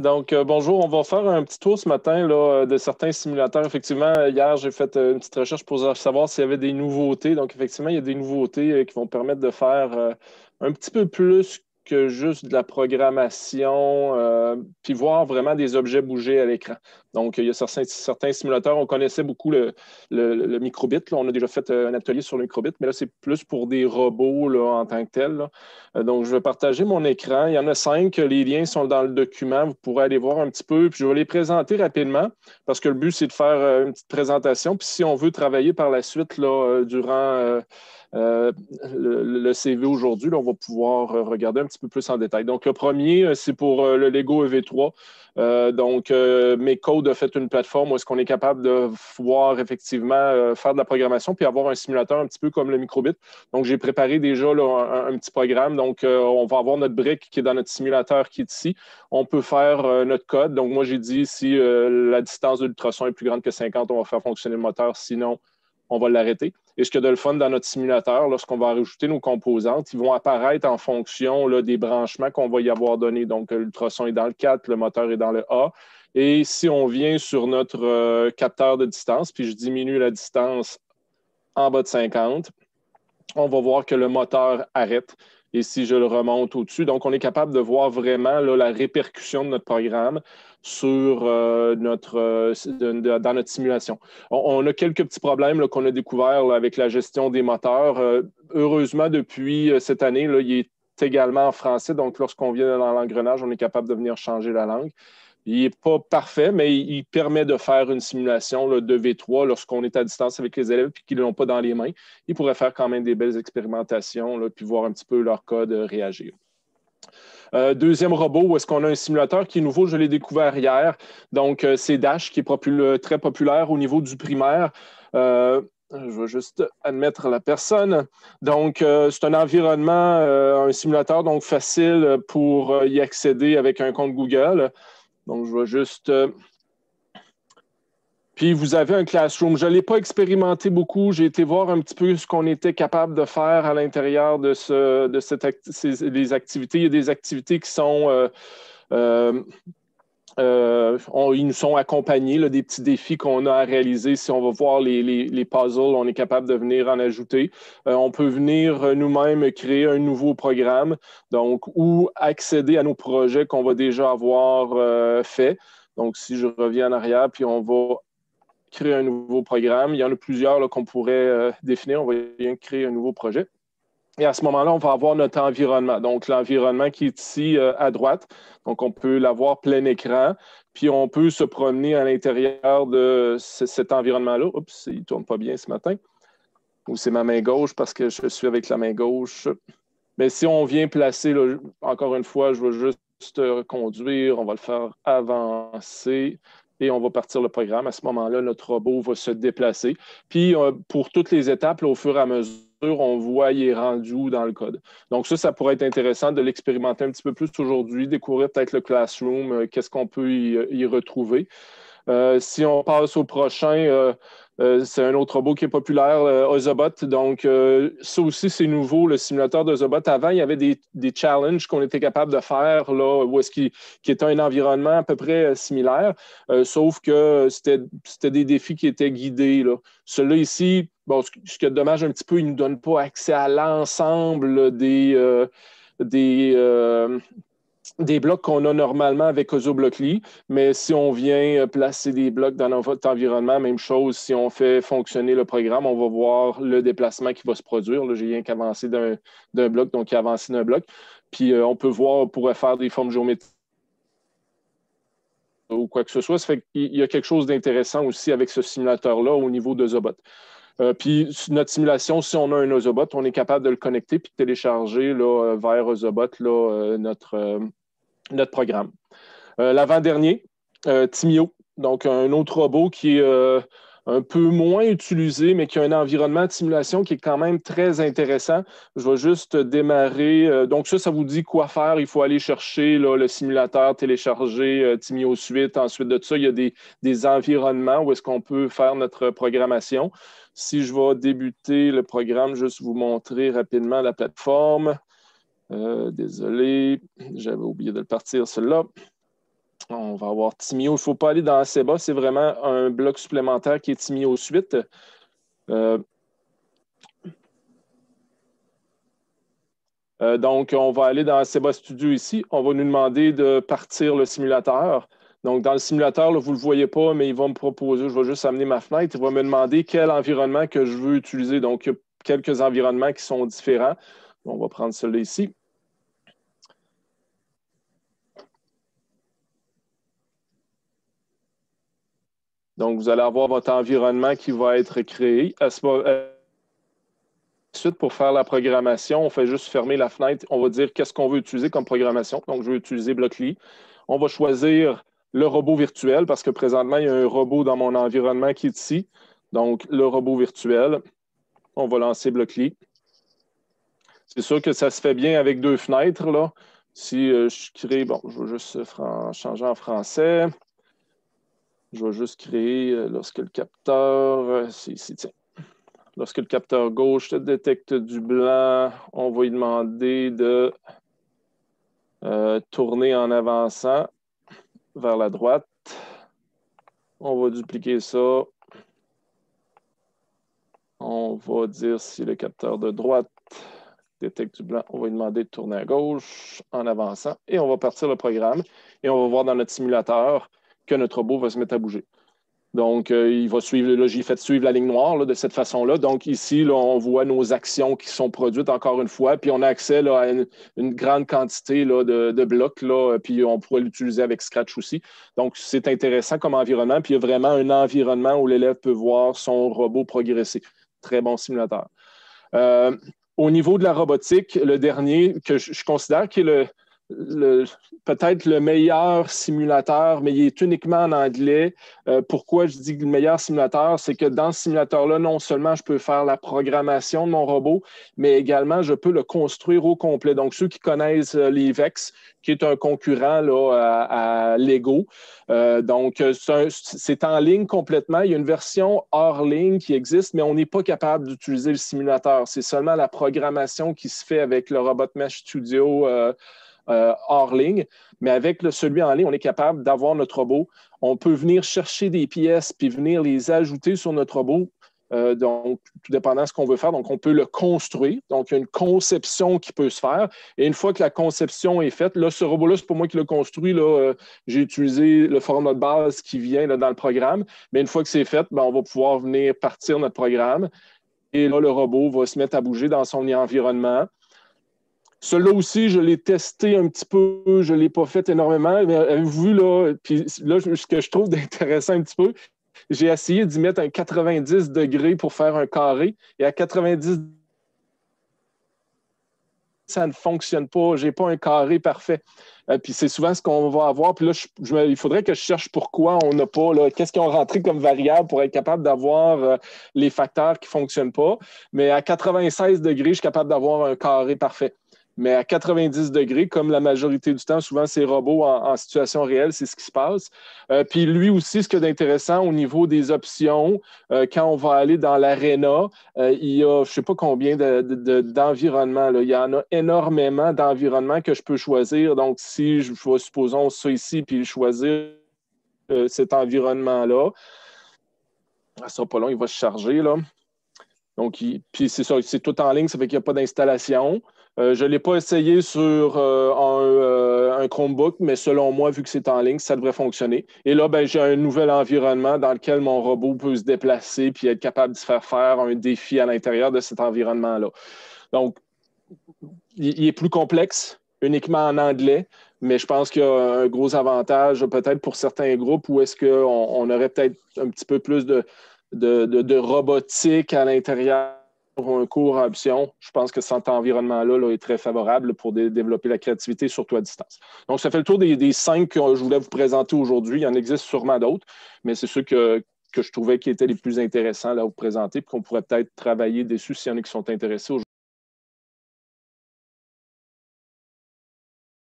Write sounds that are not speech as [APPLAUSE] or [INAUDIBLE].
Donc, euh, bonjour. On va faire un petit tour ce matin euh, de certains simulateurs. Effectivement, euh, hier, j'ai fait une petite recherche pour savoir s'il y avait des nouveautés. Donc, effectivement, il y a des nouveautés qui vont permettre de faire un petit peu plus que juste de la programmation, euh, puis voir vraiment des objets bouger à l'écran. Donc, il y a certains, certains simulateurs, on connaissait beaucoup le, microbit, on a déjà fait euh, un atelier sur le microbit, mais là, c'est plus pour des robots en tant que tel. Euh, donc, je vais partager mon écran. Il y en a cinq, les liens sont dans le document, vous pourrez aller voir un petit peu, puis je vais les présenter rapidement, parce que le but, c'est de faire une petite présentation, puis si on veut travailler par la suite, durant le, CV aujourd'hui, on va pouvoir regarder un petit petit peu plus en détail. Donc, le premier, euh, c'est pour euh, le Lego EV3. Euh, donc, mes codes ont fait une plateforme où est-ce qu'on est capable de voir effectivement faire de la programmation puis avoir un simulateur un petit peu comme le microbit. Donc, j'ai préparé déjà un, petit programme. Donc, on va avoir notre brique qui est dans notre simulateur qui est ici. On peut faire notre code. Donc, moi, j'ai dit si la distance d'ultrason est plus grande que 50, on va faire fonctionner le moteur. Sinon, on va l'arrêter. Et ce que y le fun dans notre simulateur, lorsqu'on va rajouter nos composantes, ils vont apparaître en fonction des branchements qu'on va y avoir donnés. Donc, euh, l'ultrason est dans le 4, le moteur est dans le A. Et si on vient sur notre euh, capteur de distance, puis je diminue la distance en bas de 50, on va voir que le moteur arrête et si je le remonte au-dessus. Donc, on est capable de voir vraiment la répercussion de notre programme sur euh, euh, dans notre simulation. On, a quelques petits problèmes qu'on a découverts avec la gestion des moteurs. Euh, heureusement, depuis cette année, il est également en français. Donc, lorsqu'on vient dans l'engrenage, on est capable de venir changer la langue. Il n'est pas parfait, mais il permet de faire une simulation de V3 lorsqu'on est à distance avec les élèves et qu'ils ne l'ont pas dans les mains. Ils pourraient faire quand même des belles expérimentations et voir un petit peu leur code euh, réagir. Euh, deuxième robot, où est-ce qu'on a un simulateur qui est nouveau, je l'ai découvert hier. Donc, euh, c'est Dash qui est très populaire au niveau du primaire. je vais juste admettre la personne. Donc, c'est un environnement, un simulateur donc facile pour y accéder avec un compte Google. Donc, je vais juste. Euh, Puis vous avez un classroom. Je ne l'ai pas expérimenté beaucoup. J'ai été voir un petit peu ce qu'on était capable de faire à l'intérieur de, ce, de cette ces, activités. Il y a des activités qui sont euh, euh, euh, ils nous sont accompagnés des petits défis qu'on a à réaliser. Si on va voir les, puzzles, on est capable de venir en ajouter. Euh, on peut venir euh, nous-mêmes créer un nouveau programme, donc ou accéder à nos projets qu'on va déjà avoir faits. Donc, si je reviens en arrière, puis on va créer un nouveau programme. Il y en a plusieurs qu'on pourrait définir. On va créer un nouveau projet. Et à ce moment-là, on va avoir notre environnement. Donc, l'environnement qui est ici euh, à droite. Donc, on peut l'avoir plein écran. Puis, on peut se promener à l'intérieur de cet environnement-là. Oups, il ne tourne pas bien ce matin. Ou c'est ma main gauche parce que je suis avec la main gauche. Mais si on vient placer, encore une fois, je veux juste euh, conduire, on va le faire avancer et on va partir le programme. À ce moment-là, notre robot va se déplacer. Puis, euh, pour toutes les étapes, au fur et à mesure, on voit il est rendu dans le code. Donc ça, ça pourrait être intéressant de l'expérimenter un petit peu plus aujourd'hui, découvrir peut-être le classroom, euh, qu'est-ce qu'on peut y, euh, retrouver. Euh, si on passe au prochain, c'est un autre robot qui est populaire, Ozobot. Donc, ça aussi, c'est nouveau, le simulateur d'Ozobot. Avant, il y avait des, des challenges qu'on était capable de faire, là, où est-ce qui qu était un environnement à peu près similaire, sauf que c'était des défis qui étaient guidés. celui ci Bon, ce, qui est dommage un petit peu, il ne nous donne pas accès à l'ensemble des, euh, euh, blocs qu'on a normalement avec Ozoblockly. mais si on vient euh, placer des blocs dans notre environnement, même chose, si on fait fonctionner le programme, on va voir le déplacement qui va se produire. Là, j'ai rien qu'avancé d'un, d'un bloc, donc il a avancé d'un bloc. Puis on peut voir, on pourrait faire des formes géométriques ou quoi que ce soit. Ça fait qu'il y a quelque chose d'intéressant aussi avec ce simulateur-là au niveau de Zobot. Euh, puis notre simulation, si on a un Ozobot, on est capable de le connecter puis de télécharger là, euh, vers Ozobot là, euh, notre, notre programme. L'avant-dernier, Timio, donc un autre robot qui est un peu moins utilisé, mais qui a un environnement de simulation qui est quand même très intéressant. Je vais juste démarrer. Euh, donc ça, ça vous dit quoi faire. Il faut aller chercher le simulateur, télécharger euh, Timio Suite. Ensuite de ça, il y a des, environnements où est-ce qu'on peut faire notre programmation. Si je vais débuter le programme, juste vous montrer rapidement la plateforme. Euh, désolé, j'avais oublié de le partir, celui-là on va avoir Timio. Il ne faut pas aller dans Seba. C'est vraiment un bloc supplémentaire qui est Timio suite. Euh, euh, donc, on va aller dans Seba Studio ici. On va nous demander de partir le simulateur. Donc, dans le simulateur, vous ne le voyez pas, mais il va me proposer, je vais juste amener ma fenêtre, il va me demander quel environnement que je veux utiliser. Donc, il y a quelques environnements qui sont différents. On va prendre celui-là ici. Donc, vous allez avoir votre environnement qui va être créé. ce Ensuite, pour faire la programmation, on fait juste fermer la fenêtre. On va dire qu'est-ce qu'on veut utiliser comme programmation. Donc, je vais utiliser Blockly. On va choisir le robot virtuel parce que présentement, il y a un robot dans mon environnement qui est ici. Donc, le robot virtuel. On va lancer Blockly. C'est sûr que ça se fait bien avec deux fenêtres. Là. Si euh, je crée, bon, je vais juste changer en français. Je vais juste créer euh, lorsque le capteur. Euh, lorsque le capteur gauche détecte du blanc, on va lui demander de euh, tourner en avançant vers la droite. On va dupliquer ça. On va dire si le capteur de droite détecte du blanc, on va lui demander de tourner à gauche en avançant et on va partir le programme et on va voir dans notre simulateur que notre robot va se mettre à bouger. Donc, euh, il va suivre, là, j'ai fait suivre la ligne noire de cette façon-là. Donc, ici, on voit nos actions qui sont produites encore une fois, puis on a accès à une, grande quantité de, blocs, là, puis on pourrait l'utiliser avec Scratch aussi. Donc, c'est intéressant comme environnement, puis il y a vraiment un environnement où l'élève peut voir son robot progresser. Très bon simulateur. Euh, au niveau de la robotique, le dernier que je considère qui est le, peut-être le meilleur simulateur, mais il est uniquement en anglais. Euh, pourquoi je dis le meilleur simulateur? C'est que dans ce simulateur-là, non seulement je peux faire la programmation de mon robot, mais également je peux le construire au complet. Donc, ceux qui connaissent euh, l'IVEX, qui est un concurrent là, à, Lego, euh, donc c'est en ligne complètement. Il y a une version hors ligne qui existe, mais on n'est pas capable d'utiliser le simulateur. C'est seulement la programmation qui se fait avec le Robot Mesh Studio euh, hors ligne. Mais avec le, celui en ligne, on est capable d'avoir notre robot. On peut venir chercher des pièces puis venir les ajouter sur notre robot. Euh, donc, tout dépendant de ce qu'on veut faire. Donc, on peut le construire. Donc, il y a une conception qui peut se faire. Et une fois que la conception est faite, là, ce robot-là, c'est pour moi qui le construit. Là, euh, j'ai utilisé le format de base qui vient dans le programme. Mais une fois que c'est fait, ben, on va pouvoir venir partir notre programme. Et là, le robot va se mettre à bouger dans son environnement celui aussi, je l'ai testé un petit peu, je ne l'ai pas fait énormément, mais avez-vous vu, là, ce que je trouve [LAUGHS] d'intéressant un petit peu, j'ai essayé d'y mettre un 90 degrés pour faire un carré, et à 90 ça ne fonctionne pas, je n'ai pas un carré parfait. Euh, puis c'est souvent ce qu'on va avoir. Puis là, il faudrait que je cherche pourquoi on n'a pas, qu'est-ce qu'ils ont rentré comme variable pour être capable d'avoir euh, les facteurs qui ne fonctionnent pas. Mais à 96 degrés, je suis capable d'avoir un carré parfait mais à 90 degrés, comme la majorité du temps, souvent ces robots en, situation réelle, c'est ce qui se passe. Euh, puis lui aussi, ce qui est d'intéressant au niveau des options, euh, quand on va aller dans l'aréna, euh, il y a je ne sais pas combien d'environnements. il y en a énormément d'environnements que je peux choisir. Donc, si je vais, supposons ça ici, puis choisir cet environnement-là, ah, ça ne sera pas long, il va se charger. Là. Donc, puis c'est ça, c'est tout en ligne, ça fait qu'il n'y a pas d'installation. Euh, je ne l'ai pas essayé sur euh, euh, un, Chromebook, mais selon moi, vu que c'est en ligne, ça devrait fonctionner. Et là, ben, j'ai un nouvel environnement dans lequel mon robot peut se déplacer puis être capable de se faire faire un défi à l'intérieur de cet environnement-là. Donc, il, est plus complexe, uniquement en anglais, mais je pense qu'il y a un gros avantage peut-être pour certains groupes où est-ce qu'on on aurait peut-être un petit peu plus de robotique à l'intérieur pour un cours à option, je pense que cet environnement-là est très favorable pour développer la créativité, surtout à distance. Donc, ça fait le tour des, cinq que je voulais vous présenter aujourd'hui. Il en existe sûrement d'autres, mais c'est ceux que, que je trouvais qui étaient les plus intéressants là, à vous présenter, puis qu'on pourrait peut-être travailler dessus s'il y en a qui sont intéressés aujourd'hui.